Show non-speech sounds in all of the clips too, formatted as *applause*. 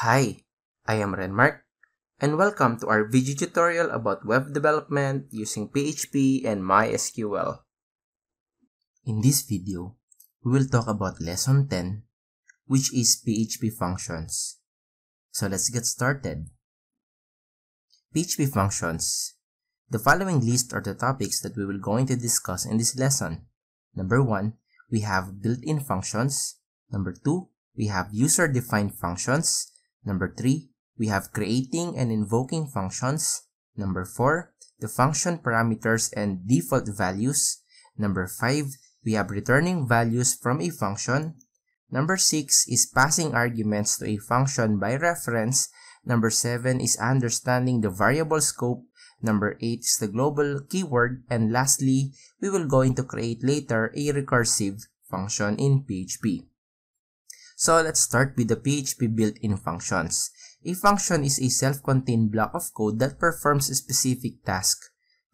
Hi, I am Renmark, and welcome to our video tutorial about web development using PHP and MySQL. In this video, we will talk about lesson 10, which is PHP functions. So let's get started. PHP functions. The following list are the topics that we will going to discuss in this lesson. Number 1, we have built-in functions. Number 2, we have user-defined functions. Number 3, we have creating and invoking functions. Number 4, the function parameters and default values. Number 5, we have returning values from a function. Number 6 is passing arguments to a function by reference. Number 7 is understanding the variable scope. Number 8 is the global keyword. And lastly, we will go into create later a recursive function in PHP. So let's start with the PHP built-in functions. A function is a self-contained block of code that performs a specific task.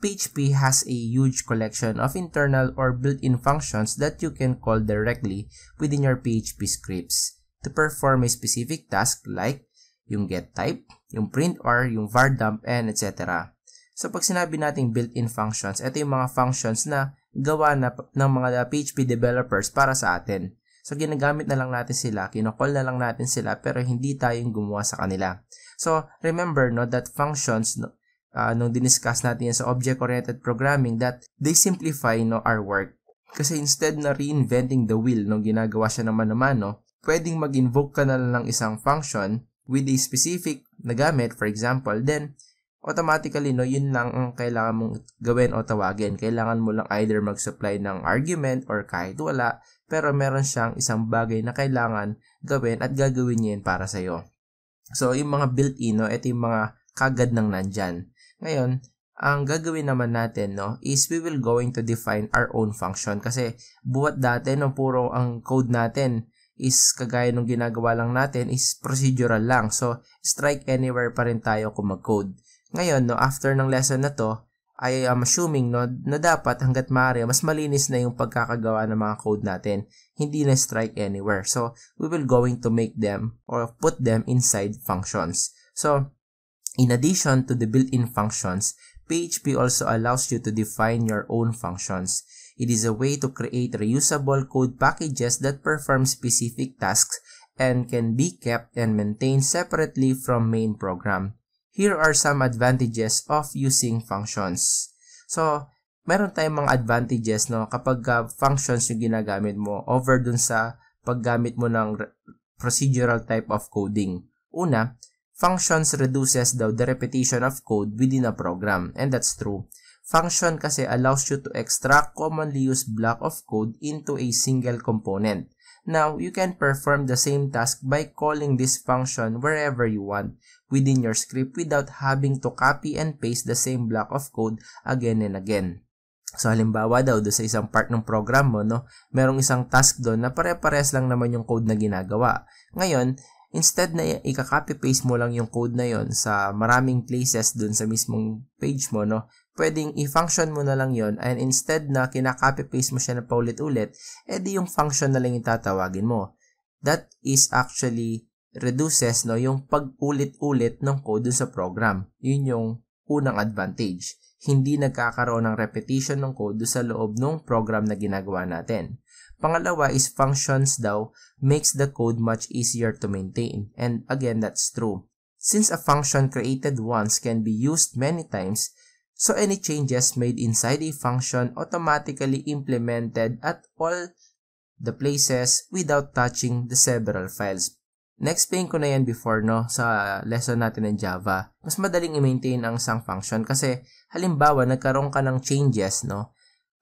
PHP has a huge collection of internal or built-in functions that you can call directly within your PHP scripts to perform a specific task like yung get type, yung print or, yung var dump, and etc. So pag sinabi nating built-in functions, ito yung mga functions na gawa na ng mga PHP developers para sa atin. So, ginagamit na lang natin sila, kinocall na lang natin sila, pero hindi tayong gumawa sa kanila. So, remember no, that functions, no, uh, nung diniscuss natin yan sa object-oriented programming, that they simplify no, our work. Kasi instead na reinventing the wheel nung no, ginagawa siya ng mano no, pwedeng mag-invoke ka na lang ng isang function with a specific na gamit, for example, then automatically, no, yun lang ang kailangan mong gawin o tawagin. Kailangan mo lang either mag-supply ng argument or kahit wala, pero meron siyang isang bagay na kailangan gawin at gagawin niya yun para sa'yo. So, yung mga built-in, no, ito yung mga kagad ng nandyan. Ngayon, ang gagawin naman natin, no, is we will going to define our own function. Kasi, buwat dati, no, puro ang code natin, is kagaya nung ginagawa lang natin is procedural lang. So, strike anywhere pa rin tayo kung mag-code. Ngayon, no, after ng lesson na to, I am assuming no, na dapat hanggat maaari mas malinis na yung pagkakagawa ng mga code natin. Hindi na strike anywhere. So, we will going to make them or put them inside functions. So, in addition to the built-in functions, PHP also allows you to define your own functions. It is a way to create reusable code packages that perform specific tasks and can be kept and maintained separately from main program here are some advantages of using functions. So, meron tayong mga advantages no kapag uh, functions yung ginagamit mo over dun sa paggamit mo ng procedural type of coding. Una, functions reduces daw the repetition of code within a program and that's true. Function kasi allows you to extract commonly used block of code into a single component. Now, you can perform the same task by calling this function wherever you want, within your script without having to copy and paste the same block of code again and again. So halimbawa daw do sa isang part ng program mo, no, merong isang task doon na pare-pares lang naman yung code na ginagawa. Ngayon, instead na i-copy paste mo lang yung code na yon sa maraming places doon sa mismong page mo, no, pwedeng i-function mo na lang yon and instead na kinakopy paste mo siya na paulit-ulit, edi yung function na lang yung tatawagin mo. That is actually reduces no yung pag-ulit-ulit ng code sa program. Yun yung unang advantage. Hindi nagkakaroon ng repetition ng code sa loob ng program na ginagawa natin. Pangalawa is functions daw makes the code much easier to maintain. And again, that's true. Since a function created once can be used many times, so any changes made inside a function automatically implemented at all the places without touching the several files na-explain ko na yan before no sa lesson natin ng Java. Mas madaling i-maintain ang isang function kasi halimbawa nagkaroon ka ng changes no.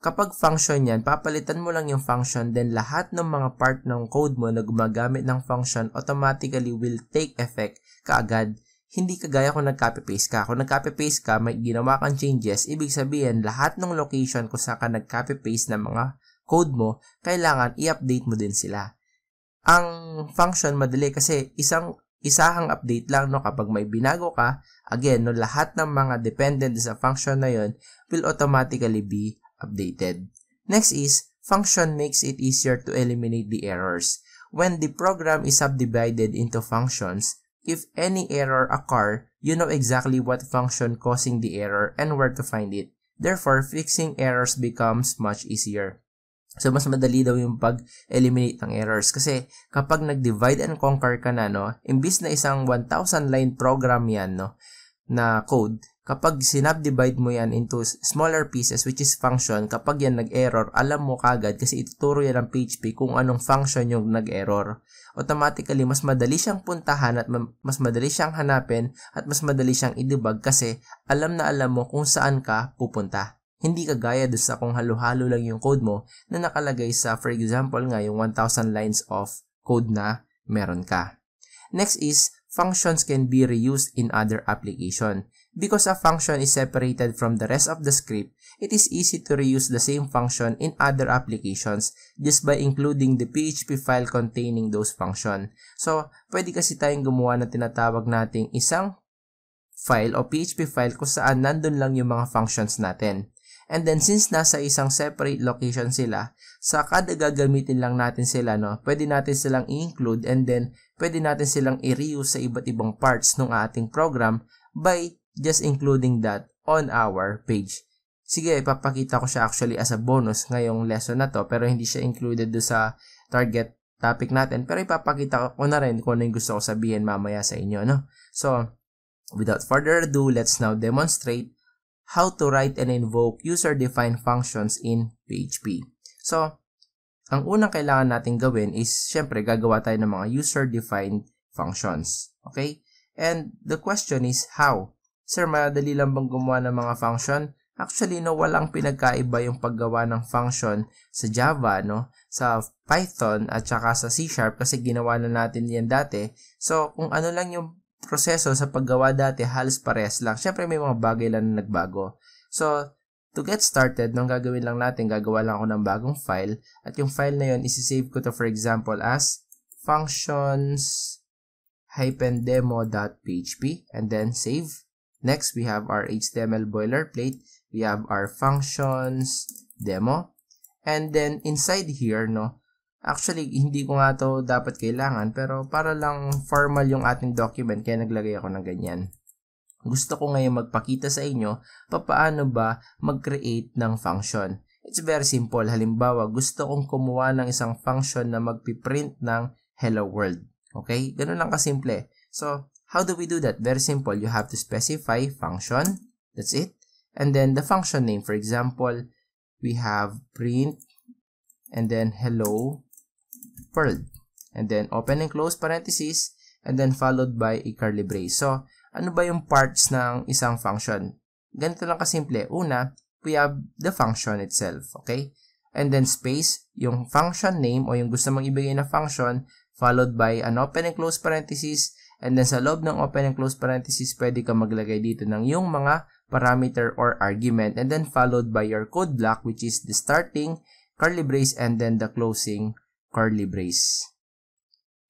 Kapag function yan, papalitan mo lang yung function then lahat ng mga part ng code mo na gumagamit ng function automatically will take effect kaagad. Hindi kagaya kung nag-copy-paste ka. Kung nag-copy-paste ka, may ginawa kang changes, ibig sabihin lahat ng location kung saan ka nag-copy-paste ng mga code mo, kailangan i-update mo din sila. Ang function madali kasi isang isahang update lang no kapag may binago ka, again no lahat ng mga dependent sa function na yon will automatically be updated. Next is function makes it easier to eliminate the errors. When the program is subdivided into functions, if any error occur, you know exactly what function causing the error and where to find it. Therefore, fixing errors becomes much easier. So, mas madali daw yung pag-eliminate ng errors. Kasi, kapag nag-divide and conquer ka na, no, imbis na isang 1,000-line program yan, no, na code, kapag sinab-divide mo yan into smaller pieces, which is function, kapag yan nag-error, alam mo kagad kasi ituturo yan ng PHP kung anong function yung nag-error. Automatically, mas madali siyang puntahan at mas madali siyang hanapin at mas madali siyang i-debug kasi alam na alam mo kung saan ka pupunta. Hindi kagaya do sa kung halo-halo lang yung code mo na nakalagay sa for example nga yung 1000 lines of code na meron ka. Next is functions can be reused in other application. Because a function is separated from the rest of the script, it is easy to reuse the same function in other applications just by including the PHP file containing those function. So, pwede kasi tayong gumawa ng tinatawag nating isang file o PHP file kung saan nandun lang yung mga functions natin. And then since nasa isang separate location sila, sa kada gagamitin lang natin sila, no, pwede natin silang i-include and then pwede natin silang i-reuse sa iba't ibang parts ng ating program by just including that on our page. Sige, ipapakita ko siya actually as a bonus ngayong lesson na to pero hindi siya included do sa target topic natin pero ipapakita ko na rin kung ano yung gusto ko sabihin mamaya sa inyo. No? So, without further ado, let's now demonstrate how to write and invoke user-defined functions in PHP. So, ang unang kailangan natin gawin is, syempre, gagawa tayo ng mga user-defined functions. Okay? And the question is, how? Sir, madali lang bang gumawa ng mga function? Actually, no, walang pinagkaiba yung paggawa ng function sa Java, no? Sa Python at saka sa C Sharp kasi ginawa na natin yan dati. So, kung ano lang yung proseso sa paggawa dati halos parehas lang. Siyempre may mga bagay lang na nagbago. So, to get started, nung gagawin lang natin, gagawa lang ako ng bagong file. At yung file na yun, isisave ko to for example as functions-demo.php and then save. Next, we have our HTML boilerplate. We have our functions demo. And then inside here, no, Actually, hindi ko nga to dapat kailangan pero para lang formal yung ating document kaya naglagay ako ng ganyan. Gusto ko ngayon magpakita sa inyo papaano ba mag-create ng function. It's very simple. Halimbawa, gusto kong kumuha ng isang function na magpiprint ng hello world. Okay? Ganun lang kasimple. So, how do we do that? Very simple. You have to specify function. That's it. And then the function name. For example, we have print and then hello Perl. And then open and close parenthesis and then followed by a curly brace. So, ano ba yung parts ng isang function? Ganito lang kasimple. Una, we have the function itself, okay? And then space, yung function name o yung gusto mong ibigay na function followed by an open and close parenthesis and then sa loob ng open and close parenthesis, pwede ka maglagay dito ng yung mga parameter or argument and then followed by your code block which is the starting, curly brace, and then the closing curly brace.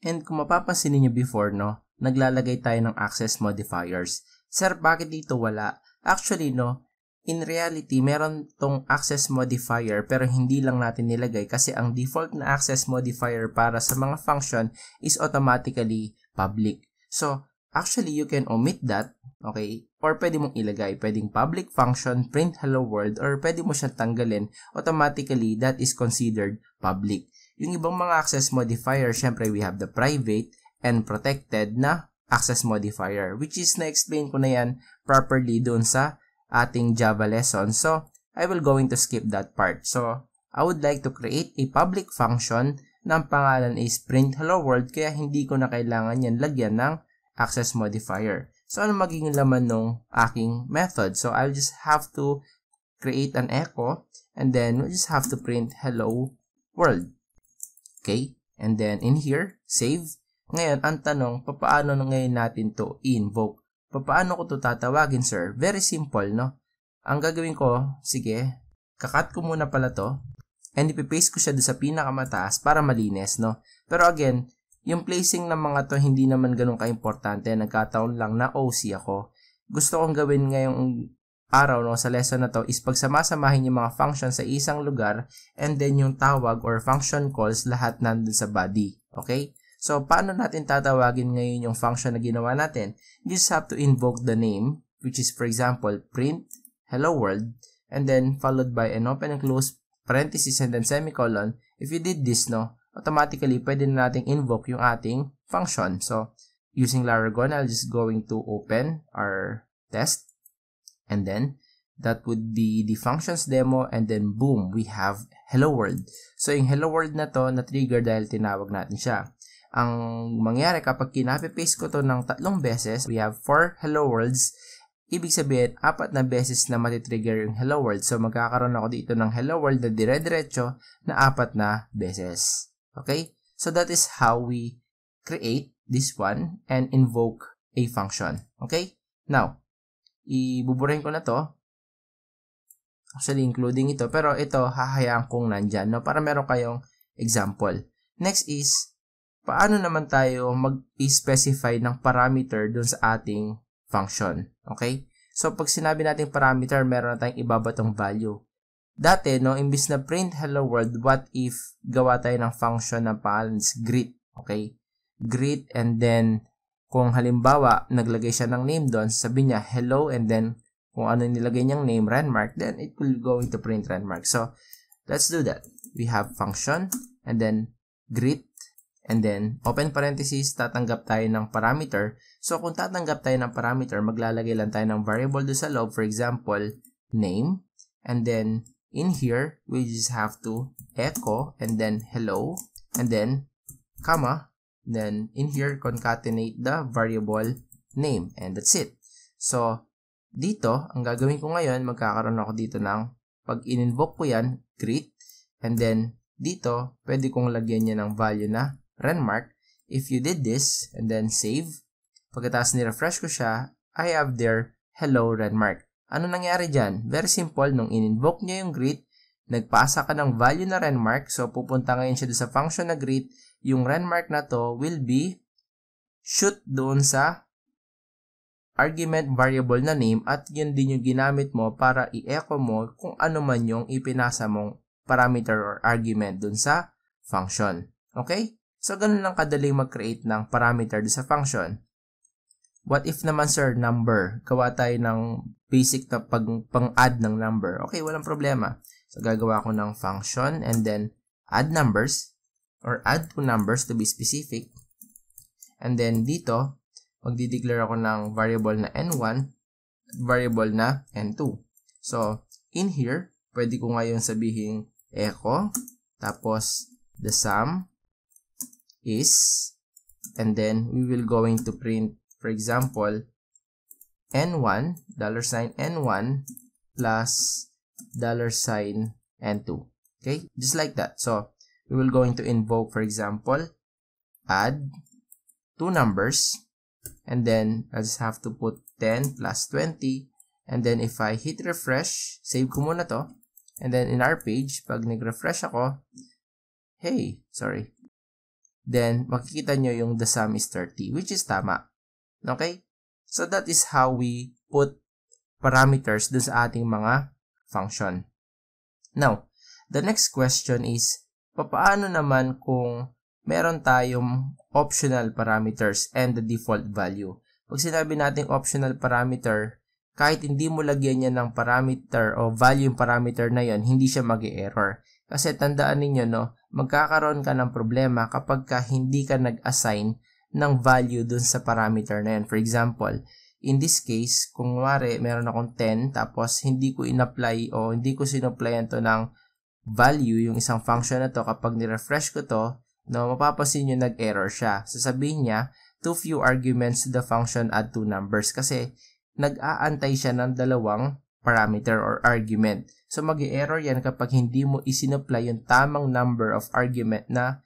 And kung mapapansin niyo before, no, naglalagay tayo ng access modifiers. Sir, bakit dito wala? Actually, no, in reality, meron tong access modifier pero hindi lang natin nilagay kasi ang default na access modifier para sa mga function is automatically public. So, actually, you can omit that, okay? Or pwede mong ilagay, pwedeng public function, print hello world, or pwede mo siyang tanggalin, automatically that is considered public. Yung ibang mga access modifier, syempre we have the private and protected na access modifier, which is na-explain ko na yan properly doon sa ating Java lesson. So, I will going to skip that part. So, I would like to create a public function na pangalan is print hello world kaya hindi ko na kailangan yan lagyan ng access modifier. So, ano magiging laman ng aking method? So, I'll just have to create an echo and then we'll just have to print hello world. Okay? And then in here, save. Ngayon, ang tanong, paano na ngayon natin to invoke? Paano ko to tatawagin, sir? Very simple, no? Ang gagawin ko, sige, kakat ko muna pala to. And ipipaste ko siya doon sa pinakamataas para malinis, no? Pero again, yung placing ng mga to hindi naman ganun ka-importante. Nagkataon lang na OC ako. Gusto kong gawin ngayong araw no, sa lesson na to is pagsamasamahin yung mga function sa isang lugar and then yung tawag or function calls lahat nandun sa body. Okay? So, paano natin tatawagin ngayon yung function na ginawa natin? You just have to invoke the name, which is for example, print, hello world, and then followed by an open and close parenthesis and then semicolon. If you did this, no, automatically pwede na natin invoke yung ating function. So, using Laragon, I'll just going to open our test and then that would be the functions demo and then boom, we have hello world. So yung hello world na to na trigger dahil tinawag natin siya. Ang mangyari kapag kinapy ko to ng tatlong beses, we have four hello worlds. Ibig sabihin, apat na beses na matitrigger yung hello world. So magkakaroon ako dito ng hello world na dire-diretso na apat na beses. Okay? So that is how we create this one and invoke a function. Okay? Now, ibuburahin ko na to. Actually, including ito. Pero ito, hahayaan kong nandyan, no? Para meron kayong example. Next is, paano naman tayo mag-specify ng parameter dun sa ating function. Okay? So, pag sinabi natin parameter, meron na tayong ibabatong value. Dati, no, imbis na print hello world, what if gawa tayo ng function na pangalan is greet. Okay? Greet and then kung halimbawa, naglagay siya ng name doon, sabihin niya hello and then kung ano nilagay niyang name, randmark, then it will go into print randmark. So, let's do that. We have function and then greet and then open parenthesis, tatanggap tayo ng parameter. So, kung tatanggap tayo ng parameter, maglalagay lang tayo ng variable do sa loob. For example, name and then in here, we just have to echo and then hello and then comma Then in here, concatenate the variable name. And that's it. So, dito, ang gagawin ko ngayon, magkakaroon ako dito ng, pag ininvoke ko yan, greet. And then, dito, pwede kong lagyan niya ng value na renmark. If you did this, and then save, pagkatapos ni-refresh ko siya, I have there, hello renmark. Ano nangyari diyan Very simple, nung ininvoke niya yung greet, Nagpasa ka ng value na renmark, so pupunta ngayon siya sa function na greet. Yung renmark na to will be shoot doon sa argument variable na name at yun din yung ginamit mo para i-echo mo kung ano man yung ipinasa mong parameter or argument doon sa function. Okay? So, ganun lang kadali mag-create ng parameter doon sa function. What if naman sir, number? Gawa tayo ng basic na pag, pang-add ng number. Okay, walang problema. So, gagawa ako ng function and then add numbers or add two numbers to be specific. And then dito, magdideclare ako ng variable na n1 variable na n2. So, in here, pwede ko ngayon sabihin echo, tapos the sum is, and then we will going to print, for example, n1, dollar sign n1 plus dollar sign and 2. Okay? Just like that. So, we will going to invoke, for example, add two numbers. And then, I just have to put 10 plus 20. And then, if I hit refresh, save ko muna to. And then, in our page, pag nag-refresh ako, hey, sorry. Then, makikita nyo yung the sum is 30, which is tama. Okay? So, that is how we put parameters dun sa ating mga function. Now, the next question is, paano naman kung meron tayong optional parameters and the default value? Pag sinabi natin optional parameter, kahit hindi mo lagyan niya ng parameter o value yung parameter na yon, hindi siya mag error Kasi tandaan ninyo, no, magkakaroon ka ng problema kapag ka hindi ka nag-assign ng value dun sa parameter na yun. For example, in this case, kung wari, meron akong 10, tapos hindi ko inapply o hindi ko sin-applyan to ng value, yung isang function na to, kapag ni-refresh ko to, no, mapapansin nyo nag-error siya. Sasabihin niya, too few arguments to the function add two numbers kasi nag-aantay siya ng dalawang parameter or argument. So mag-error yan kapag hindi mo isinuplay yung tamang number of argument na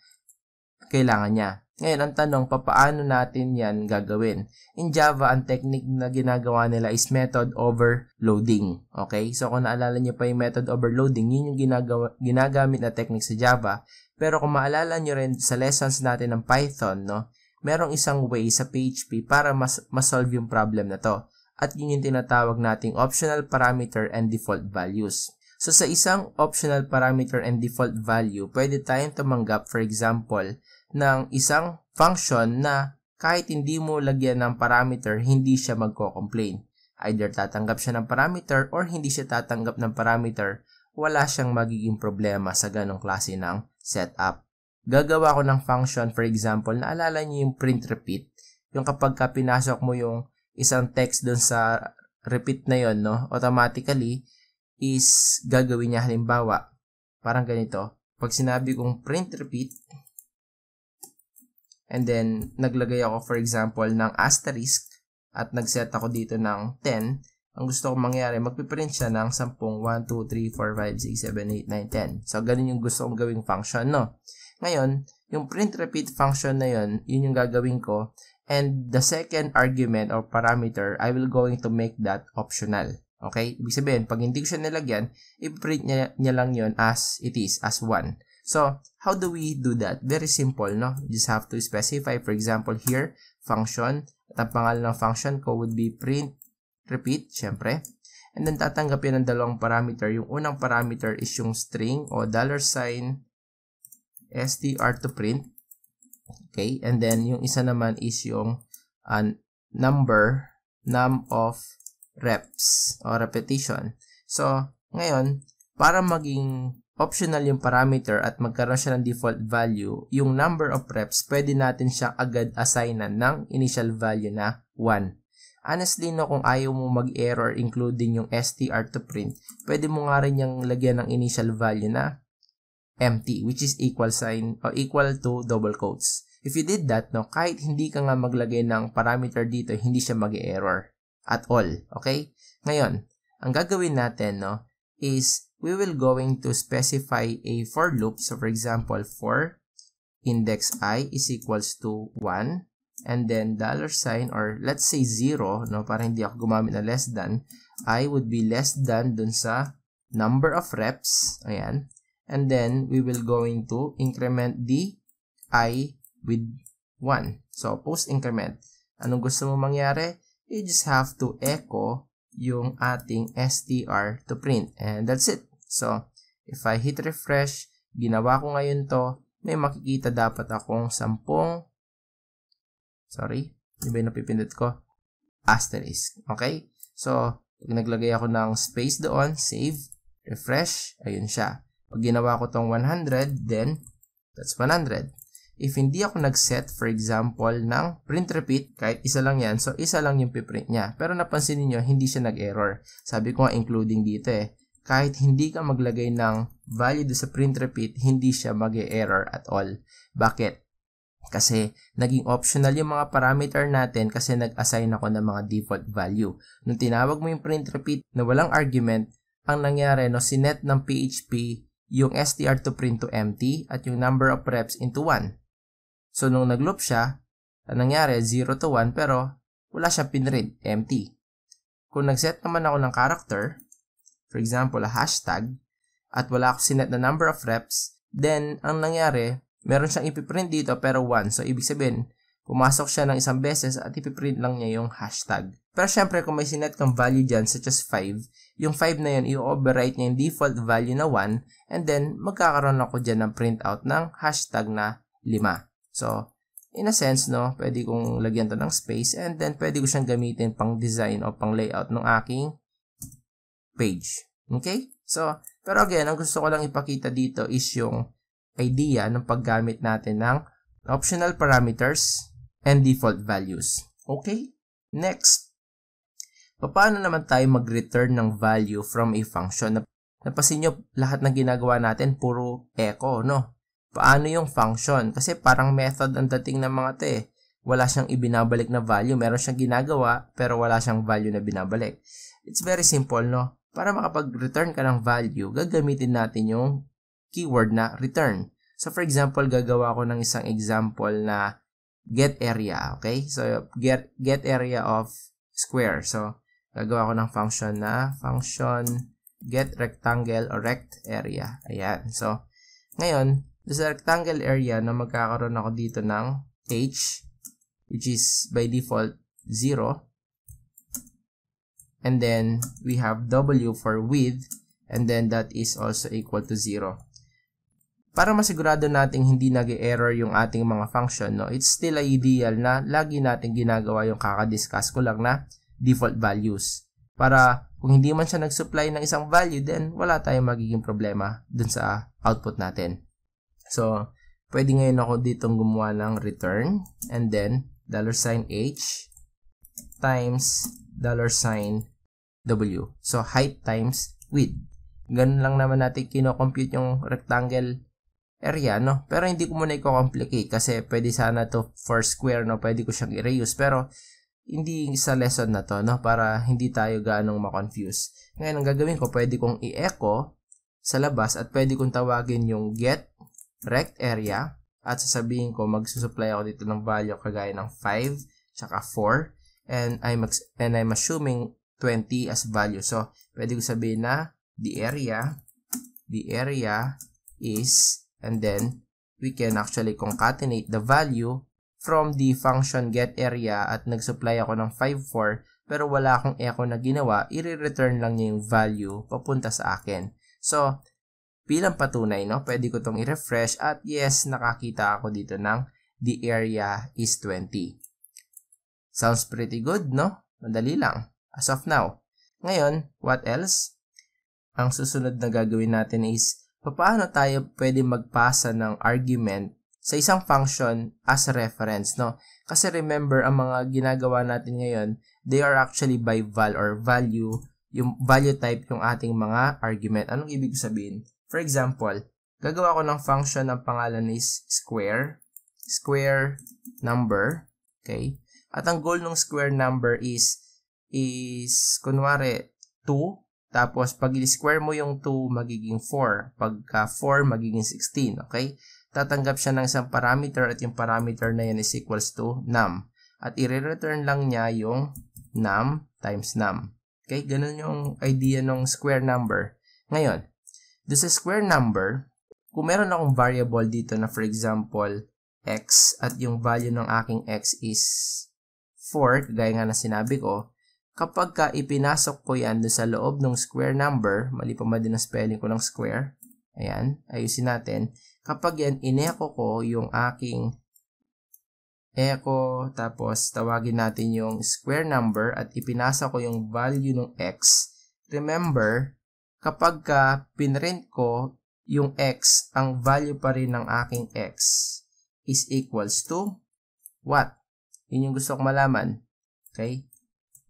kailangan niya. Ngayon, ang tanong, papaano natin yan gagawin? In Java, ang technique na ginagawa nila is method overloading. Okay? So, kung naalala nyo pa yung method overloading, yun yung ginagawa, ginagamit na technique sa Java. Pero kung maalala nyo rin sa lessons natin ng Python, no? merong isang way sa PHP para mas, masolve yung problem na to. At yun yung tinatawag nating optional parameter and default values. So, sa isang optional parameter and default value, pwede tayong tumanggap, for example, ng isang function na kahit hindi mo lagyan ng parameter, hindi siya magko-complain. Either tatanggap siya ng parameter or hindi siya tatanggap ng parameter, wala siyang magiging problema sa ganong klase ng setup. Gagawa ko ng function, for example, naalala niyo yung print repeat, yung kapag ka pinasok mo yung isang text doon sa repeat na yon, no, automatically is gagawin niya halimbawa, parang ganito, pag sinabi kong print repeat, And then, naglagay ako for example ng asterisk at nagset ako dito ng 10. Ang gusto kong mangyari, magpiprint siya ng 10, 1, 2, 3, 4, 5, 6, 7, 8, 9, 10. So, ganun yung gusto kong gawing function, no? Ngayon, yung print repeat function na yun, yun yung gagawin ko. And the second argument or parameter, I will going to make that optional. Okay? Ibig sabihin, pag hindi ko siya nilagyan, i-print niya, niya lang yon as it is, as 1. So, how do we do that? Very simple, no? You just have to specify, for example, here, function. At ang pangalan ng function ko would be print, repeat, syempre. And then, tatanggapin ng dalawang parameter. Yung unang parameter is yung string o dollar sign str to print. Okay? And then, yung isa naman is yung uh, number, num of reps o repetition. So, ngayon, para maging optional yung parameter at magkaroon siya ng default value, yung number of reps, pwede natin siyang agad assignan ng initial value na 1. Honestly, no, kung ayaw mo mag-error including yung str to print, pwede mo nga rin yung lagyan ng initial value na empty, which is equal sign or equal to double quotes. If you did that, no, kahit hindi ka nga maglagay ng parameter dito, hindi siya mag-error at all. Okay? Ngayon, ang gagawin natin, no, is we will going to specify a for loop. So for example, for index i is equals to 1 and then dollar sign or let's say 0 no para hindi ako gumamit ng less than i would be less than dun sa number of reps ayan and then we will going to increment the i with 1 so post increment anong gusto mo mangyari you just have to echo yung ating str to print. And that's it. So, if I hit refresh, ginawa ko ngayon to, may makikita dapat akong 10, sorry, di ba yung napipindot ko? Asterisk. Okay? So, pag naglagay ako ng space doon, save, refresh, ayun siya. Pag ginawa ko tong 100, then that's 100. If hindi ako nag-set, for example, ng print repeat, kahit isa lang yan, so isa lang yung piprint niya. Pero napansin niyo hindi siya nag-error. Sabi ko nga including dito eh. Kahit hindi ka maglagay ng value sa print repeat, hindi siya mag-error at all. Bakit? Kasi naging optional yung mga parameter natin kasi nag-assign ako ng mga default value. Nung tinawag mo yung print repeat na walang argument, ang nangyari no, sinet ng PHP yung str to print to empty at yung number of reps into 1. So, nung nag-loop siya, ang nangyari 0 to 1 pero wala siyang pinread, empty. Kung nag-set naman ako ng character, for example, a hashtag, at wala ako sinet na number of reps, then ang nangyari, meron siyang ipiprint dito pero 1. So, ibig sabihin, pumasok siya ng isang beses at ipiprint lang niya yung hashtag. Pero syempre, kung may sinet kang value dyan, such as 5, yung 5 na yun, i-overwrite niya yung default value na 1, and then magkakaroon ako dyan ng printout ng hashtag na 5. So, in a sense, no, pwede kong lagyan to ng space and then pwede ko siyang gamitin pang design o pang layout ng aking page. Okay? So, pero again, ang gusto ko lang ipakita dito is yung idea ng paggamit natin ng optional parameters and default values. Okay? Next. Paano naman tayo mag-return ng value from a function? Napansin nyo, lahat ng ginagawa natin, puro echo, no? paano yung function. Kasi parang method ang dating ng mga te. Eh. Wala siyang ibinabalik na value. Meron siyang ginagawa, pero wala siyang value na binabalik. It's very simple, no? Para makapag-return ka ng value, gagamitin natin yung keyword na return. So, for example, gagawa ko ng isang example na get area, okay? So, get, get area of square. So, gagawa ko ng function na function get rectangle or rect area. Ayan. So, ngayon, doon sa rectangle area na magkakaroon ako dito ng h, which is by default 0. And then we have w for width, and then that is also equal to 0. Para masigurado nating hindi nag-error yung ating mga function, no, it's still ideal na lagi natin ginagawa yung kakadiscuss ko lang na default values. Para kung hindi man siya nag-supply ng isang value, then wala tayong magiging problema dun sa output natin. So, pwede ngayon ako ditong gumawa ng return and then dollar sign h times dollar sign w. So, height times width. Ganun lang naman natin kino-compute yung rectangle area, no? Pero hindi ko muna i-complicate kasi pwede sana to for square, no? Pwede ko siyang i-reuse. Pero, hindi sa lesson na to, no? Para hindi tayo ganong ma-confuse. Ngayon, ang gagawin ko, pwede kong i-echo sa labas at pwede kong tawagin yung get rect area at sasabihin ko magsusupply ako dito ng value kagaya ng 5 tsaka 4 and I'm, and I'm assuming 20 as value. So, pwede ko sabihin na the area, the area is, and then we can actually concatenate the value from the function get area at nag-supply ako ng 5, 4 pero wala akong echo na ginawa, i-return lang niya yung value papunta sa akin. So, bilang patunay, no? Pwede ko tong i-refresh at yes, nakakita ako dito ng the area is 20. Sounds pretty good, no? Madali lang, as of now. Ngayon, what else? Ang susunod na gagawin natin is, paano tayo pwede magpasa ng argument sa isang function as reference, no? Kasi remember, ang mga ginagawa natin ngayon, they are actually by val or value, yung value type yung ating mga argument. Anong ibig sabihin? For example, gagawa ko ng function ng pangalan is square, square number, okay? At ang goal ng square number is, is kunwari 2, tapos pag i-square mo yung 2, magiging 4. Pagka 4, magiging 16, okay? Tatanggap siya ng isang parameter at yung parameter na yan is equals to num. At i-return lang niya yung num times num. Okay, ganun yung idea ng square number. Ngayon, do sa square number, kung meron akong variable dito na for example, x at yung value ng aking x is 4, kagaya nga na sinabi ko, kapag ka ipinasok ko yan do sa loob ng square number, mali pa ba din ang spelling ko ng square? Ayan, ayusin natin. Kapag yan, ineko ko yung aking echo, tapos tawagin natin yung square number at ipinasa ko yung value ng x. Remember, kapag ka pinrint ko yung x, ang value pa rin ng aking x is equals to what? Yun yung gusto kong malaman. Okay?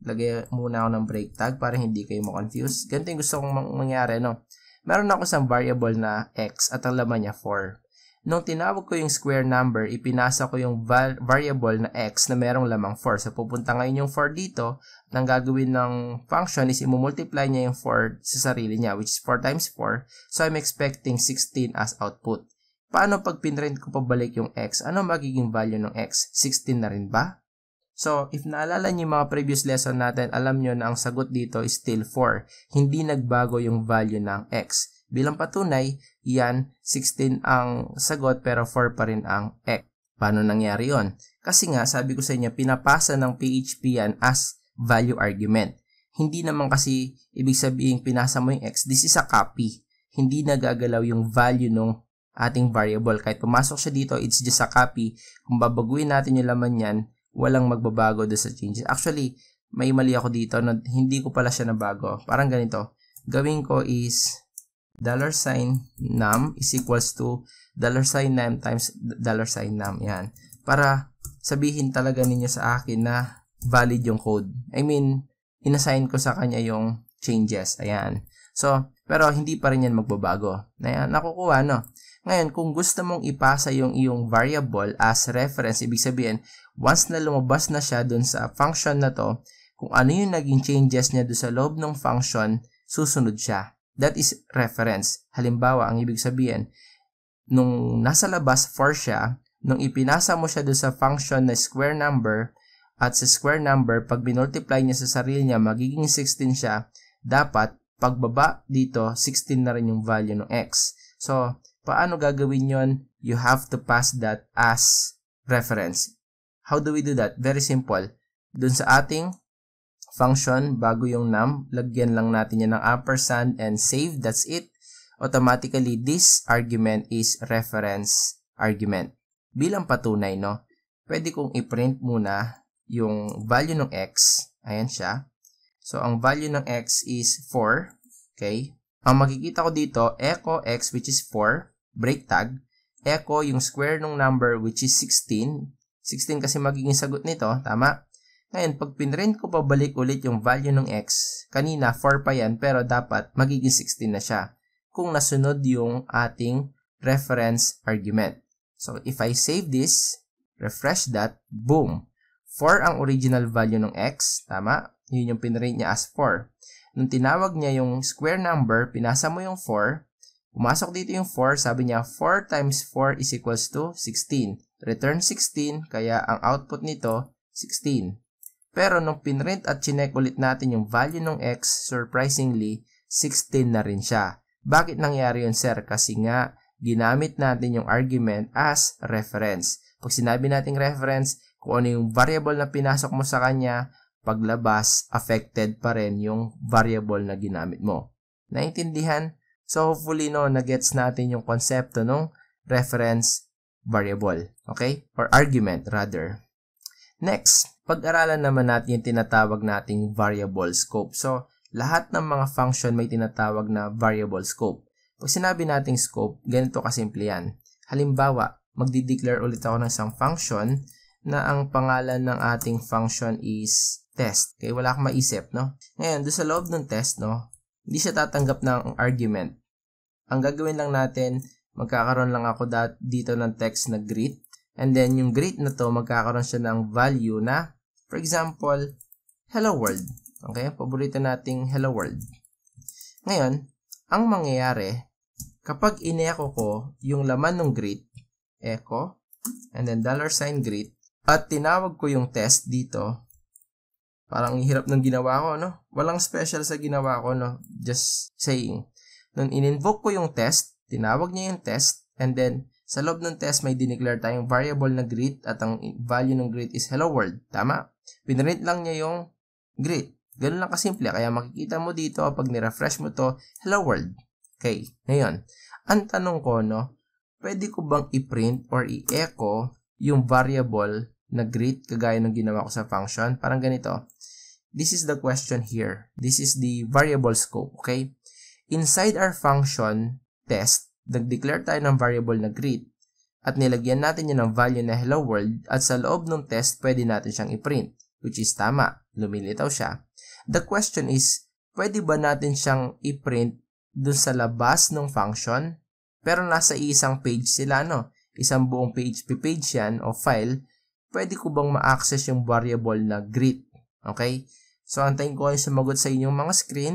Lagay muna ako ng break tag para hindi kayo ma-confuse. Ganito yung gusto kong mangyari, no? Meron ako isang variable na x at ang laman niya 4. Nung tinawag ko yung square number, ipinasa ko yung val- variable na x na merong lamang 4. So, pupunta ngayon yung 4 dito. At ang gagawin ng function is imumultiply niya yung 4 sa sarili niya, which is 4 times 4. So, I'm expecting 16 as output. Paano pag pinrint ko pabalik yung x? Ano magiging value ng x? 16 na rin ba? So, if naalala niyo yung mga previous lesson natin, alam niyo na ang sagot dito is still 4. Hindi nagbago yung value ng x. Bilang patunay, yan 16 ang sagot pero 4 pa rin ang x. E. Paano nangyari yon? Kasi nga sabi ko sa inyo pinapasa ng PHP yan as value argument. Hindi naman kasi ibig sabihin pinasa mo yung x, this is a copy. Hindi nagagalaw yung value ng ating variable. Kahit pumasok siya dito, it's just a copy. Kung babaguhin natin yung laman yan, walang magbabago doon sa changes. Actually, may mali ako dito. No, hindi ko pala siya nabago. Parang ganito. Gawin ko is dollar sign num is equals to dollar sign num times dollar sign num. Yan. Para sabihin talaga ninyo sa akin na valid yung code. I mean, inassign ko sa kanya yung changes. Ayan. So, pero hindi pa rin yan magbabago. Ayan, nakukuha, no? Ngayon, kung gusto mong ipasa yung iyong variable as reference, ibig sabihin, once na lumabas na siya dun sa function na to, kung ano yung naging changes niya doon sa loob ng function, susunod siya. That is reference. Halimbawa, ang ibig sabihin, nung nasa labas for siya, nung ipinasa mo siya doon sa function na square number, at sa square number, pag binultiply niya sa sarili niya, magiging 16 siya, dapat pagbaba dito, 16 na rin yung value ng x. So, paano gagawin yon? You have to pass that as reference. How do we do that? Very simple. Doon sa ating function bago yung num. Lagyan lang natin yan ng ampersand and save. That's it. Automatically, this argument is reference argument. Bilang patunay, no? Pwede kong i-print muna yung value ng x. Ayan siya. So, ang value ng x is 4. Okay? Ang makikita ko dito, echo x which is 4, break tag, echo yung square ng number which is 16. 16 kasi magiging sagot nito, tama? Ngayon, pag pinrent ko pabalik ulit yung value ng x, kanina 4 pa yan pero dapat magiging 16 na siya kung nasunod yung ating reference argument. So, if I save this, refresh that, boom! 4 ang original value ng x, tama? Yun yung pinrate niya as 4. Nung tinawag niya yung square number, pinasa mo yung 4, pumasok dito yung 4, sabi niya 4 times 4 is equals to 16. Return 16, kaya ang output nito, 16. Pero nung pinrint at chinek ulit natin yung value ng x, surprisingly, 16 na rin siya. Bakit nangyari yun sir? Kasi nga, ginamit natin yung argument as reference. Pag sinabi nating reference, kung ano yung variable na pinasok mo sa kanya, paglabas, affected pa rin yung variable na ginamit mo. Naintindihan? So hopefully no, na-gets natin yung konsepto ng reference variable, okay? Or argument rather. Next, pag-aralan naman natin yung tinatawag nating variable scope. So, lahat ng mga function may tinatawag na variable scope. Pag sinabi nating scope, ganito kasimple yan. Halimbawa, magdi declare ulit ako ng isang function na ang pangalan ng ating function is test. Okay, wala akong maisip, no? Ngayon, doon sa loob ng test, no, hindi siya tatanggap ng argument. Ang gagawin lang natin, magkakaroon lang ako dito ng text na greet. And then, yung greet na to, magkakaroon siya ng value na For example, hello world. Okay, paborito nating hello world. Ngayon, ang mangyayari, kapag ineko ko yung laman ng greet, echo, and then dollar sign greet, at tinawag ko yung test dito, parang hirap ng ginawa ko, no? Walang special sa ginawa ko, no? Just saying. Nung in-invoke ko yung test, tinawag niya yung test, and then, sa loob ng test, may dineclare tayong variable na greet at ang value ng greet is hello world. Tama? Pinrint lang niya yung grid. Ganun lang kasimple. Kaya makikita mo dito pag nirefresh mo to, hello world. Okay, ngayon. Ang tanong ko, no, pwede ko bang i-print or i-echo yung variable na grid kagaya ng ginawa ko sa function? Parang ganito. This is the question here. This is the variable scope, okay? Inside our function test, nag-declare tayo ng variable na grid at nilagyan natin niya ng value na hello world at sa loob ng test pwede natin siyang iprint, which is tama, lumilitaw siya. The question is, pwede ba natin siyang iprint dun sa labas ng function? Pero nasa isang page sila, no? Isang buong PHP page yan o file. Pwede ko bang ma-access yung variable na greet? Okay? So, antayin ko yung sumagot sa inyong mga screen.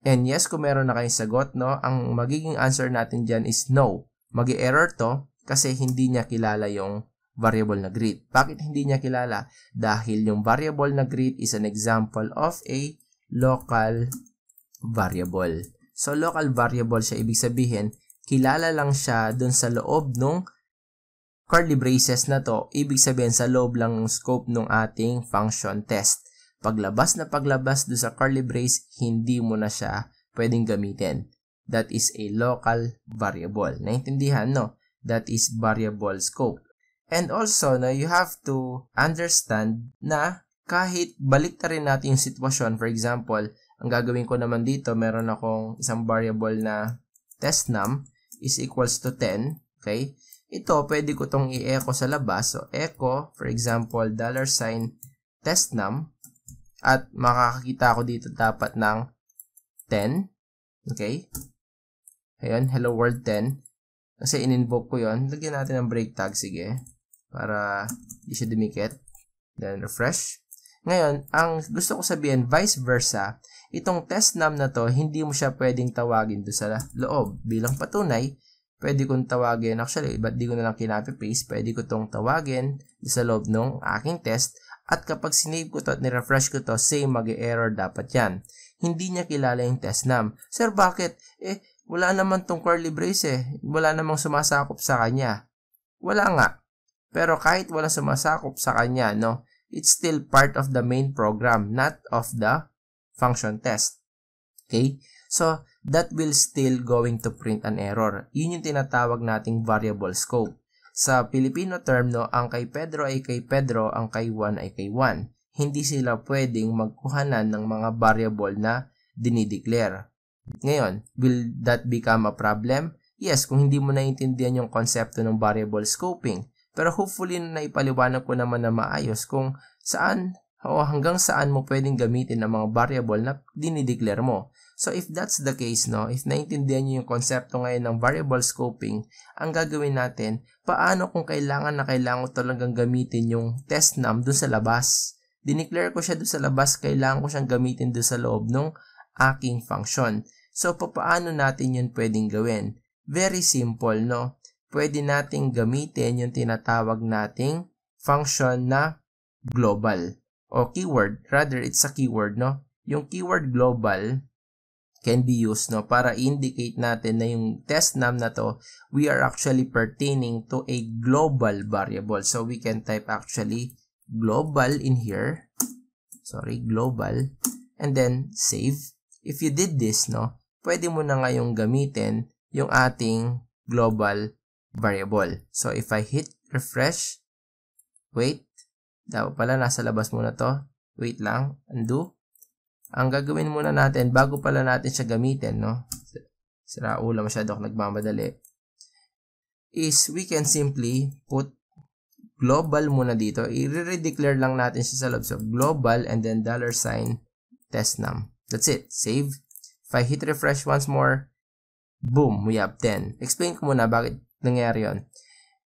And yes, kung meron na kayong sagot, no, ang magiging answer natin dyan is no. mag error to kasi hindi niya kilala yung variable na grid. Bakit hindi niya kilala? Dahil yung variable na grid is an example of a local variable. So, local variable siya, ibig sabihin, kilala lang siya dun sa loob nung curly braces na to. Ibig sabihin, sa loob lang ng scope nung ating function test. Paglabas na paglabas do sa curly brace, hindi mo na siya pwedeng gamitin. That is a local variable. Naintindihan, no? That is variable scope. And also, no, you have to understand na kahit balik na rin natin yung sitwasyon, for example, ang gagawin ko naman dito, meron akong isang variable na testnum is equals to 10, okay? Ito, pwede ko itong i-echo sa labas. So, echo, for example, dollar sign testnum, at makakakita ako dito dapat ng 10. Okay? Ayan, hello world 10. Kasi in-invoke ko yon Lagyan natin ng break tag, sige. Para di siya dumikit. Then refresh. Ngayon, ang gusto ko sabihin, vice versa, itong test num na to, hindi mo siya pwedeng tawagin do sa loob. Bilang patunay, pwede kong tawagin, actually, ba't di ko na lang kinopy-paste, pwede ko tong tawagin sa loob ng aking test at kapag sinave ko to at nirefresh ko to, same mag error dapat yan. Hindi niya kilala yung testnam. Sir, bakit? Eh, wala naman tong curly brace eh. Wala namang sumasakop sa kanya. Wala nga. Pero kahit wala sumasakop sa kanya, no, it's still part of the main program, not of the function test. Okay? So, that will still going to print an error. Yun yung tinatawag nating variable scope. Sa Filipino term, no, ang kay Pedro ay kay Pedro, ang kay Juan ay kay Juan. Hindi sila pwedeng magkuhanan ng mga variable na dinideclare. Ngayon, will that become a problem? Yes, kung hindi mo naiintindihan yung konsepto ng variable scoping. Pero hopefully na naipaliwanag ko naman na maayos kung saan o hanggang saan mo pwedeng gamitin ang mga variable na dinideclare mo. So if that's the case, no, if naintindihan niyo yung konsepto ngayon ng variable scoping, ang gagawin natin, paano kung kailangan na kailangan ko talagang gamitin yung test num dun sa labas? Dineclare ko siya dun sa labas, kailangan ko siyang gamitin dun sa loob ng aking function. So paano natin yun pwedeng gawin? Very simple, no? Pwede nating gamitin yung tinatawag nating function na global o keyword. Rather, it's a keyword, no? Yung keyword global, can be used no para indicate natin na yung test num na to we are actually pertaining to a global variable so we can type actually global in here sorry global and then save if you did this no pwede mo na ngayong gamitin yung ating global variable so if i hit refresh wait daw pala nasa labas muna to wait lang undo ang gagawin muna natin, bago pala natin siya gamitin, no? Sira ulam masyado ako nagmamadali. Is we can simply put global muna dito. I-redeclare lang natin siya sa loob. So, global and then dollar sign testnum. That's it. Save. If I hit refresh once more, boom, we have 10. Explain ko muna bakit nangyari yon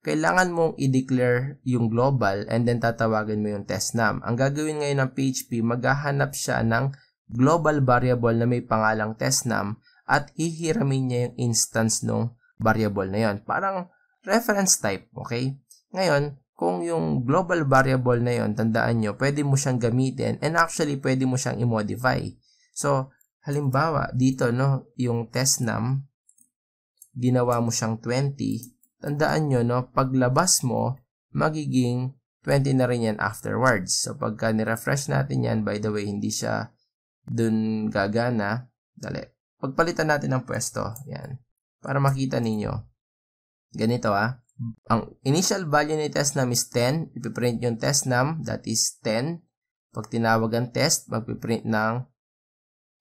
kailangan mong i-declare yung global and then tatawagin mo yung testnam. Ang gagawin ngayon ng PHP, maghahanap siya ng global variable na may pangalang testnum at hihiramin niya yung instance ng variable na yon. Parang reference type, okay? Ngayon, kung yung global variable na yon, tandaan nyo, pwede mo siyang gamitin and actually pwede mo siyang i-modify. So, halimbawa, dito, no, yung testnum, ginawa mo siyang 20, tandaan nyo, no, paglabas mo, magiging 20 na rin yan afterwards. So, pagka ni-refresh natin yan, by the way, hindi siya dun gagana. Dali. Pagpalitan natin ng pwesto. Yan. Para makita ninyo. Ganito ah. Ang initial value ni test num is 10. Ipiprint yung test num. That is 10. Pag tinawag ang test, magpiprint ng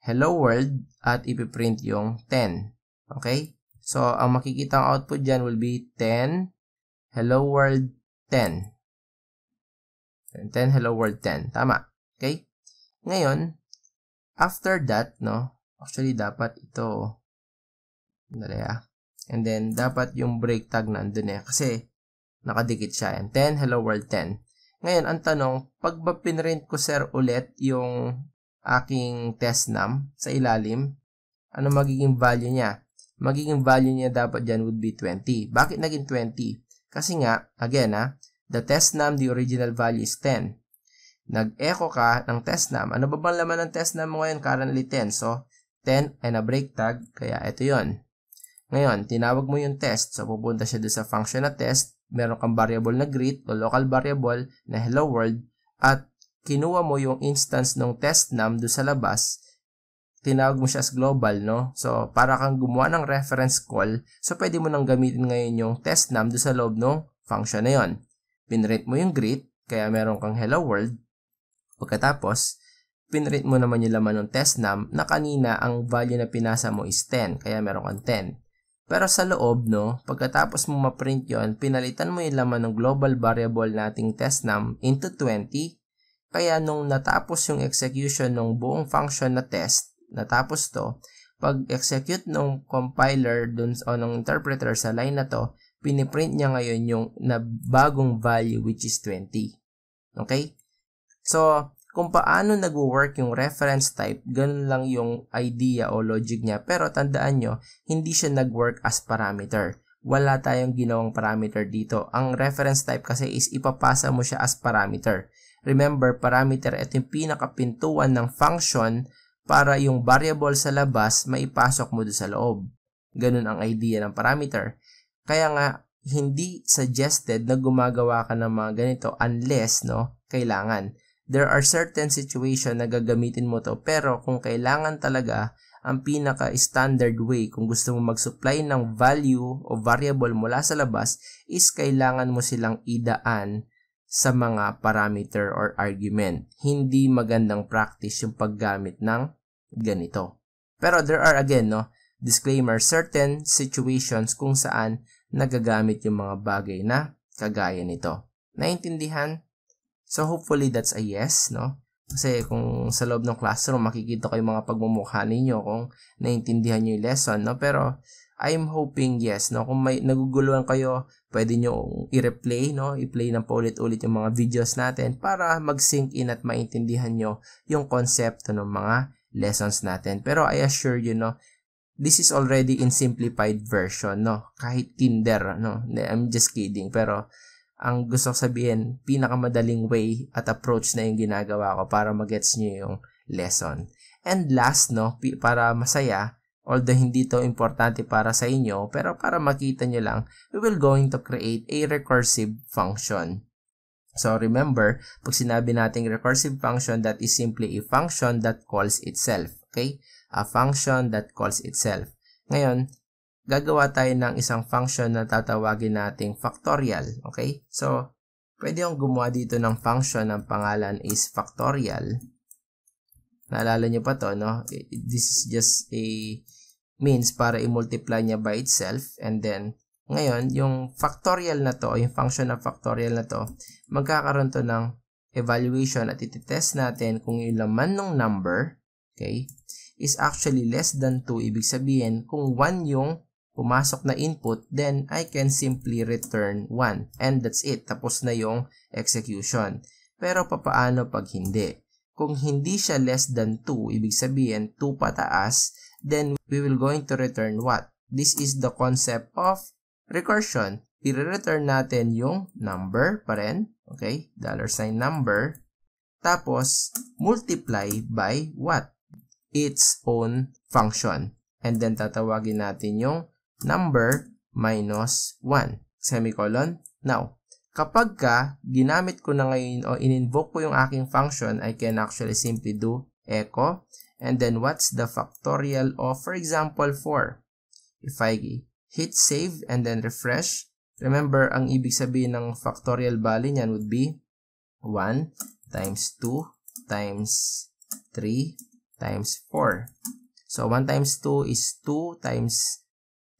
hello world at ipiprint yung 10. Okay? So, ang makikita ang output dyan will be 10, hello world 10. 10, hello world 10. Tama. Okay? Ngayon, After that, no, actually dapat ito, oh. dali ah. And then, dapat yung break tag nandun eh. Kasi, nakadikit siya. And 10, hello world 10. Ngayon, ang tanong, pag ba pinrint ko sir ulit yung aking test num sa ilalim, ano magiging value niya? Magiging value niya dapat dyan would be 20. Bakit naging 20? Kasi nga, again ha, ah, the test num, the original value is 10 nag-echo ka ng test testnam. Ano ba bang laman ng testnam mo ngayon? Currently 10. So, 10 and a break tag. Kaya ito yon. Ngayon, tinawag mo yung test. So, pupunta siya doon sa function na test. Meron kang variable na greet o local variable na hello world. At kinuha mo yung instance ng test testnam doon sa labas. Tinawag mo siya as global, no? So, para kang gumawa ng reference call. So, pwede mo nang gamitin ngayon yung test testnam doon sa loob ng function na yon. Pinrate mo yung greet. Kaya meron kang hello world. Pagkatapos, pinrint mo naman yung laman ng test num na kanina ang value na pinasa mo is 10, kaya meron kang 10. Pero sa loob, no, pagkatapos mo ma-print yon, pinalitan mo yung laman ng global variable nating test num into 20. Kaya nung natapos yung execution ng buong function na test, natapos to, pag-execute ng compiler dun o ng interpreter sa line na to, piniprint niya ngayon yung na bagong value which is 20. Okay? So, kung paano nag-work yung reference type, ganun lang yung idea o logic niya. Pero tandaan nyo, hindi siya nag-work as parameter. Wala tayong ginawang parameter dito. Ang reference type kasi is ipapasa mo siya as parameter. Remember, parameter, ito yung pinakapintuan ng function para yung variable sa labas, maipasok mo doon sa loob. Ganun ang idea ng parameter. Kaya nga, hindi suggested na gumagawa ka ng mga ganito unless no, kailangan There are certain situation na gagamitin mo to pero kung kailangan talaga ang pinaka-standard way kung gusto mo mag-supply ng value o variable mula sa labas is kailangan mo silang idaan sa mga parameter or argument. Hindi magandang practice yung paggamit ng ganito. Pero there are again, no, disclaimer, certain situations kung saan nagagamit yung mga bagay na kagaya nito. Naintindihan? So hopefully that's a yes, no? Kasi kung sa loob ng classroom, makikita ko yung mga pagmumukha ninyo kung naintindihan nyo yung lesson, no? Pero I'm hoping yes, no? Kung may naguguluhan kayo, pwede nyo i-replay, no? I-play ng paulit-ulit yung mga videos natin para mag-sync in at maintindihan nyo yung konsepto ng mga lessons natin. Pero I assure you, no? This is already in simplified version, no? Kahit Tinder, no? I'm just kidding. Pero ang gusto ko sabihin, pinakamadaling way at approach na yung ginagawa ko para magets niyo yung lesson. And last, no, para masaya, although hindi to importante para sa inyo, pero para makita nyo lang, we will going to create a recursive function. So remember, pag sinabi nating recursive function, that is simply a function that calls itself. Okay? A function that calls itself. Ngayon, gagawa tayo ng isang function na tatawagin nating factorial. Okay? So, pwede yung gumawa dito ng function ng pangalan is factorial. Naalala nyo pa to, no? This is just a means para i-multiply niya by itself. And then, ngayon, yung factorial na to, yung function na factorial na to, magkakaroon to ng evaluation at ititest natin kung ilang laman ng number, okay, is actually less than 2, ibig sabihin kung 1 yung pumasok na input, then I can simply return 1. And that's it. Tapos na yung execution. Pero papaano pag hindi? Kung hindi siya less than 2, ibig sabihin 2 pataas, then we will going to return what? This is the concept of recursion. I-return natin yung number pa rin. Okay? Dollar sign number. Tapos, multiply by what? Its own function. And then tatawagin natin yung number minus 1, semicolon. Now, kapag ka ginamit ko na ngayon o ininvoke ko yung aking function, I can actually simply do echo. And then, what's the factorial of, for example, 4? If I hit save and then refresh, remember, ang ibig sabihin ng factorial value niyan would be 1 times 2 times 3 times 4. So, 1 times 2 is 2 times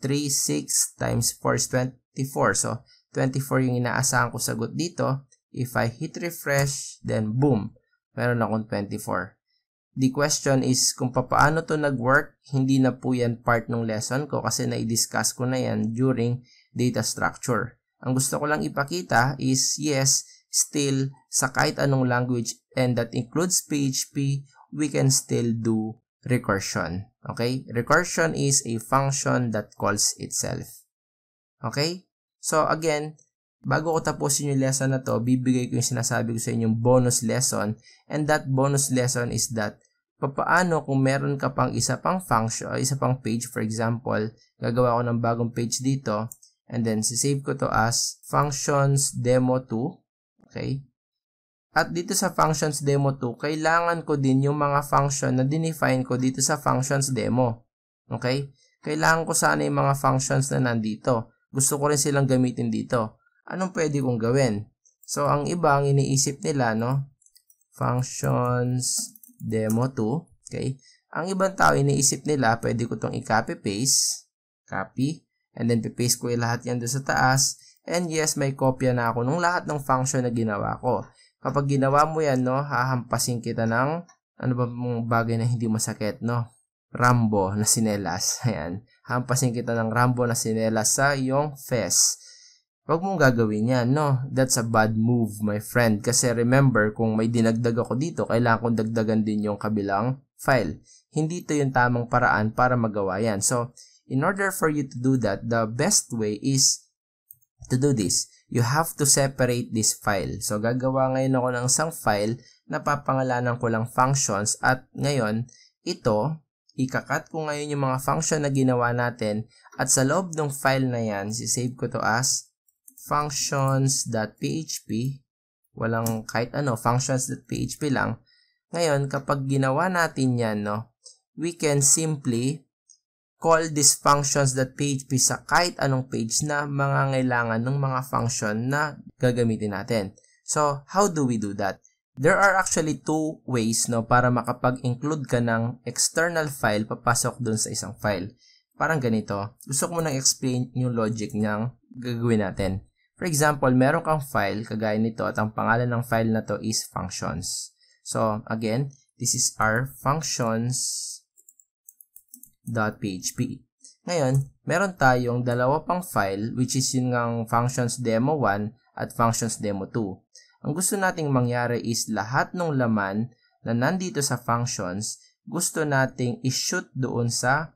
36 times 4 is 24. So, 24 yung inaasahan ko sagot dito. If I hit refresh, then boom, meron akong 24. The question is kung paano to nag-work, hindi na po yan part ng lesson ko kasi na-discuss ko na yan during data structure. Ang gusto ko lang ipakita is yes, still sa kahit anong language and that includes PHP, we can still do recursion. Okay? Recursion is a function that calls itself. Okay? So, again, bago ko tapusin yung lesson na to, bibigay ko yung sinasabi ko sa inyong bonus lesson. And that bonus lesson is that, papaano kung meron ka pang isa pang function, isa pang page, for example, gagawa ko ng bagong page dito, and then save ko to as functions demo 2. Okay? At dito sa functions demo 2, kailangan ko din yung mga function na dinefine ko dito sa functions demo. Okay? Kailangan ko sana yung mga functions na nandito. Gusto ko rin silang gamitin dito. Anong pwede kong gawin? So, ang iba, ang iniisip nila, no? Functions demo 2. Okay? Ang ibang tao, iniisip nila, pwede ko itong i-copy-paste. Copy. And then, paste ko yung lahat yan doon sa taas. And yes, may kopya na ako ng lahat ng function na ginawa ko. Kapag ginawa mo yan, no, hahampasin kita ng ano ba mong bagay na hindi masakit, no? Rambo na sinelas. *laughs* Ayan. Hampasin kita ng Rambo na sinelas sa iyong face. Huwag mong gagawin yan, no? That's a bad move, my friend. Kasi remember, kung may dinagdag ako dito, kailangan kong dagdagan din yung kabilang file. Hindi ito yung tamang paraan para magawa yan. So, in order for you to do that, the best way is to do this you have to separate this file. So, gagawa ngayon ako ng isang file na papangalanan ko lang functions at ngayon, ito, ikakat ko ngayon yung mga function na ginawa natin at sa loob ng file na yan, save ko to as functions.php walang kahit ano, functions.php lang. Ngayon, kapag ginawa natin yan, no, we can simply call these functions that PHP sa kahit anong page na mga mangangailangan ng mga function na gagamitin natin. So, how do we do that? There are actually two ways no para makapag-include ka ng external file papasok dun sa isang file. Parang ganito, gusto ko nang explain yung logic niyang gagawin natin. For example, meron kang file kagaya nito at ang pangalan ng file na to is functions. So, again, this is our functions .php. Ngayon, meron tayong dalawa pang file which is yun ngang functions demo 1 at functions demo 2. Ang gusto nating mangyari is lahat ng laman na nandito sa functions, gusto nating i-shoot doon sa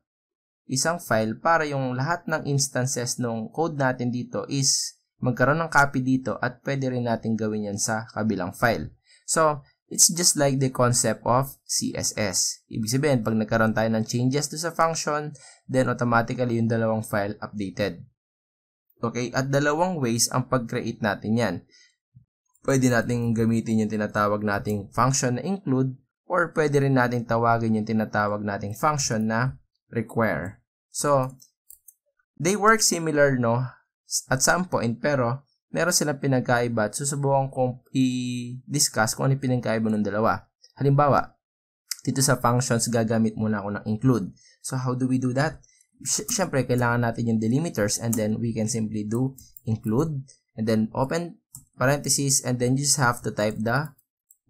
isang file para yung lahat ng instances ng code natin dito is magkaroon ng copy dito at pwede rin natin gawin yan sa kabilang file. So, It's just like the concept of CSS. Ibig sabihin, pag nagkaroon tayo ng changes to sa function, then automatically yung dalawang file updated. Okay? At dalawang ways ang pag-create natin yan. Pwede natin gamitin yung tinatawag nating function na include or pwede rin natin tawagin yung tinatawag nating function na require. So, they work similar no at some point pero meron silang pinagkaiba at susubukan kong i-discuss kung ano yung pinagkaiba ng dalawa. Halimbawa, dito sa functions, gagamit muna ako ng include. So, how do we do that? Siyempre, kailangan natin yung delimiters and then we can simply do include and then open parenthesis and then you just have to type the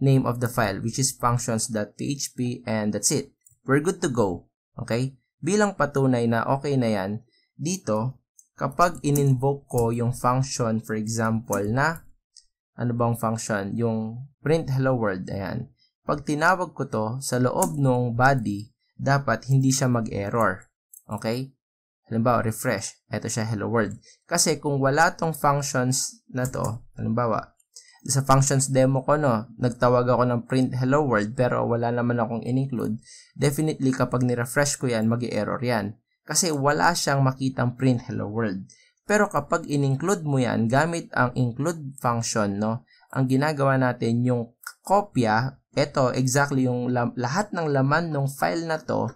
name of the file which is functions.php and that's it. We're good to go. Okay? Bilang patunay na okay na yan, dito, kapag ininvoke ko yung function, for example, na, ano bang function? Yung print hello world, ayan. Pag tinawag ko to sa loob ng body, dapat hindi siya mag-error. Okay? Halimbawa, refresh. Ito siya, hello world. Kasi kung wala tong functions na to, halimbawa, sa functions demo ko, no, nagtawag ako ng print hello world pero wala naman akong in-include, definitely kapag ni-refresh ko yan, mag error yan kasi wala siyang makitang print hello world. Pero kapag in-include mo yan gamit ang include function, no, ang ginagawa natin yung kopya, ito exactly yung lahat ng laman ng file na to,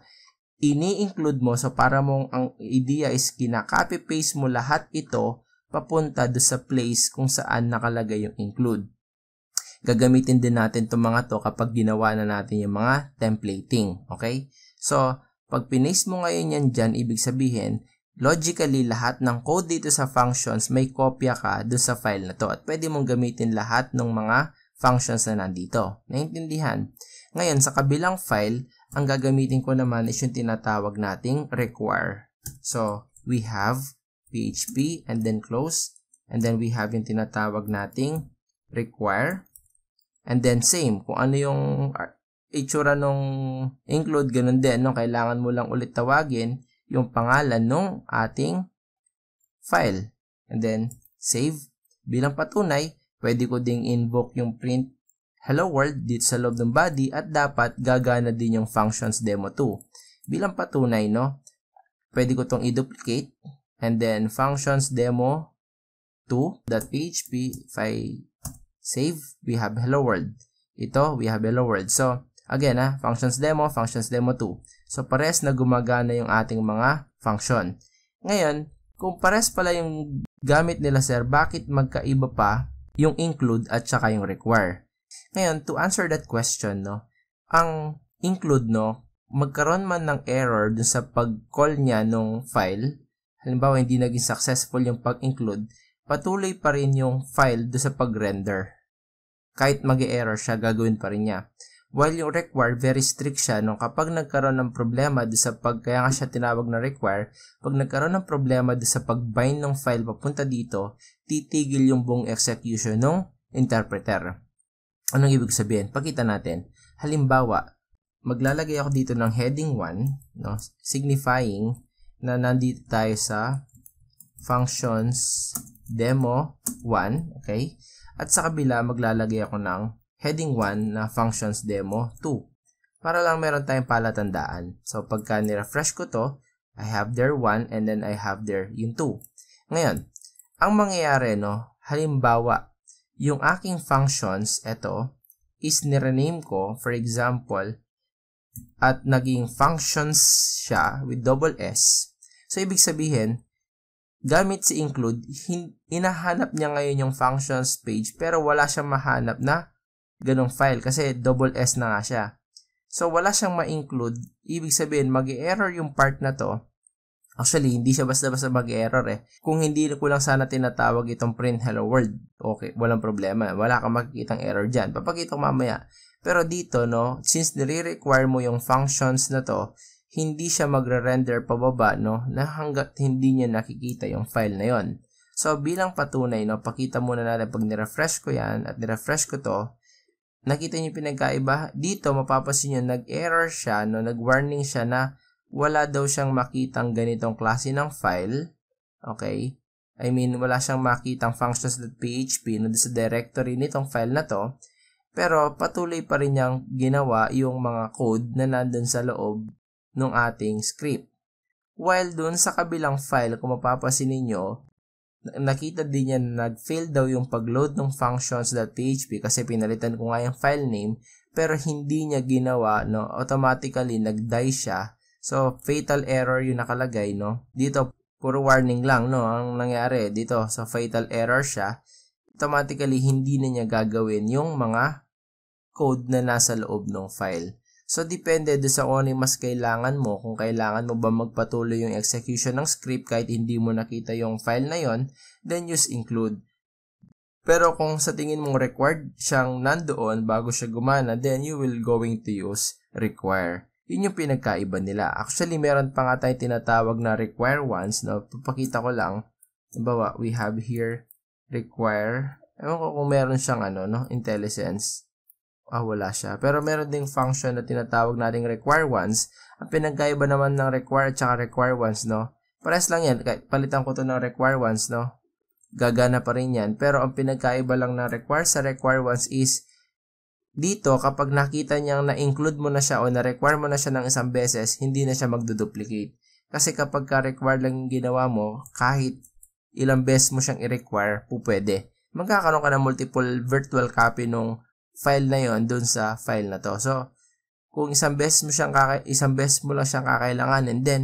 ini-include mo so para mong ang idea is kinakopy paste mo lahat ito papunta do sa place kung saan nakalagay yung include. Gagamitin din natin itong mga to kapag ginawa na natin yung mga templating. Okay? So, pag pinaste mo ngayon yan dyan, ibig sabihin, logically lahat ng code dito sa functions may kopya ka dun sa file na to at pwede mong gamitin lahat ng mga functions na nandito. Naintindihan? Ngayon, sa kabilang file, ang gagamitin ko naman is yung tinatawag nating require. So, we have php and then close and then we have yung tinatawag nating require and then same kung ano yung itsura nung include, ganun din. No? Kailangan mo lang ulit tawagin yung pangalan nung ating file. And then, save. Bilang patunay, pwede ko ding invoke yung print hello world dito sa loob ng body at dapat gagana din yung functions demo 2. Bilang patunay, no? Pwede ko tong i-duplicate and then functions demo 2.php if I save, we have hello world. Ito, we have hello world. So, Again, ha, ah, functions demo, functions demo 2. So, pares na gumagana yung ating mga function. Ngayon, kung pares pala yung gamit nila sir, bakit magkaiba pa yung include at saka yung require? Ngayon, to answer that question, no, ang include, no, magkaroon man ng error dun sa pag-call niya nung file, halimbawa hindi naging successful yung pag-include, patuloy pa rin yung file do sa pag-render. Kahit mag error siya, gagawin pa rin niya. While yung require, very strict siya. No? Kapag nagkaroon ng problema do sa pag, kaya nga siya tinawag na require, pag nagkaroon ng problema do sa pag-bind ng file papunta dito, titigil yung buong execution ng interpreter. Anong ibig sabihin? Pakita natin. Halimbawa, maglalagay ako dito ng heading 1, no? signifying na nandito tayo sa functions demo 1, okay? At sa kabila, maglalagay ako ng heading 1 na functions demo 2. Para lang meron tayong palatandaan. So pagka nirefresh ko to, I have there 1 and then I have there yung 2. Ngayon, ang mangyayari no, halimbawa, yung aking functions, ito, is nirename ko, for example, at naging functions siya with double S. So, ibig sabihin, gamit si include, hin- inahanap niya ngayon yung functions page pero wala siyang mahanap na ganong file kasi double S na nga siya. So, wala siyang ma-include. Ibig sabihin, mag error yung part na to. Actually, hindi siya basta-basta mag-error eh. Kung hindi ko lang sana tinatawag itong print hello world, okay, walang problema. Wala kang makikitang error dyan. Papakita ko mamaya. Pero dito, no, since nire-require mo yung functions na to, hindi siya magre-render pababa, no, na hanggat hindi niya nakikita yung file na yon. So, bilang patunay, no, pakita muna natin pag nirefresh ko yan at nirefresh ko to, Nakita niyo pinagkaiba? Dito, mapapansin niyo, nag-error siya, no? nag-warning siya na wala daw siyang makitang ganitong klase ng file. Okay? I mean, wala siyang makitang functions.php no, sa directory nitong file na to. Pero patuloy pa rin niyang ginawa yung mga code na nandun sa loob ng ating script. While dun sa kabilang file, kung mapapansin ninyo, nakita din niya na nag-fail daw yung pag-load ng functions.php kasi pinalitan ko nga yung file name pero hindi niya ginawa no automatically nag-die siya so fatal error yung nakalagay no dito puro warning lang no ang nangyari dito so fatal error siya automatically hindi na niya gagawin yung mga code na nasa loob ng file So, depende do sa kung ano yung mas kailangan mo, kung kailangan mo ba magpatuloy yung execution ng script kahit hindi mo nakita yung file na yon, then use include. Pero kung sa tingin mong required siyang nandoon bago siya gumana, then you will going to use require. Yun yung pinagkaiba nila. Actually, meron pa nga tayong tinatawag na require once. No? Papakita ko lang. Bawa, we have here require. Ewan ko kung meron siyang ano, no? intelligence. Ah, wala siya. Pero meron ding function na tinatawag nating require once. Ang pinagkaiba naman ng require at saka require once, no? Pares lang yan. Palitan ko to ng require once, no? Gagana pa rin yan. Pero ang pinagkaiba lang ng require sa require once is dito, kapag nakita niyang na-include mo na siya o na-require mo na siya ng isang beses, hindi na siya magduduplicate. Kasi kapag ka-require lang yung ginawa mo, kahit ilang beses mo siyang i-require, pupwede. Magkakaroon ka ng multiple virtual copy nung file na yon doon sa file na to. So, kung isang best mo siyang kaka- isang best mo lang siyang kakailangan and then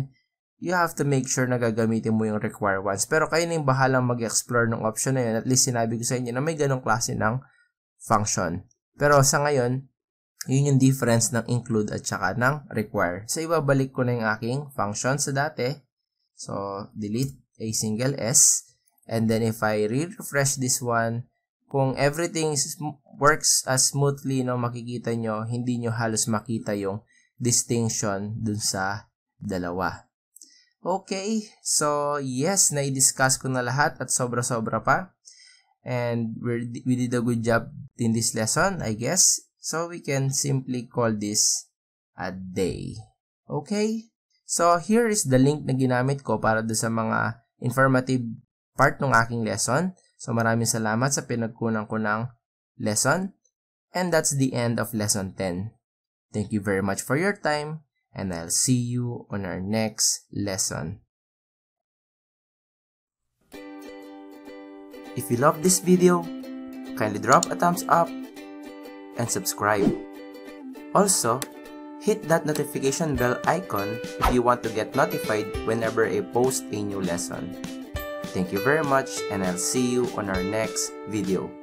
you have to make sure na gagamitin mo yung require once. Pero kayo na yung bahalang mag-explore ng option na yun. At least sinabi ko sa inyo na may ganong klase ng function. Pero sa ngayon, yun yung difference ng include at saka ng require. So, ibabalik ko na yung aking function sa dati. So, delete a single s. And then if I re-refresh this one, kung everything works as smoothly, no, makikita nyo, hindi nyo halos makita yung distinction dun sa dalawa. Okay, so yes, na-discuss ko na lahat at sobra-sobra pa. And we're, we did a good job in this lesson, I guess. So we can simply call this a day. Okay? So here is the link na ginamit ko para do sa mga informative part ng aking lesson. So maraming salamat sa pinagkunan ko ng lesson. And that's the end of lesson 10. Thank you very much for your time and I'll see you on our next lesson. If you love this video, kindly drop a thumbs up and subscribe. Also, hit that notification bell icon if you want to get notified whenever I post a new lesson. Thank you very much and I'll see you on our next video.